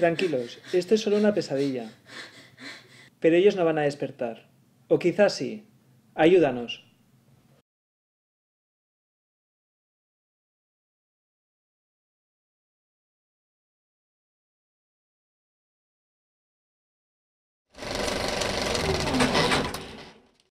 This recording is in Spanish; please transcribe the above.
Tranquilos, esto es solo una pesadilla. Pero ellos no van a despertar. O quizás sí. Ayúdanos.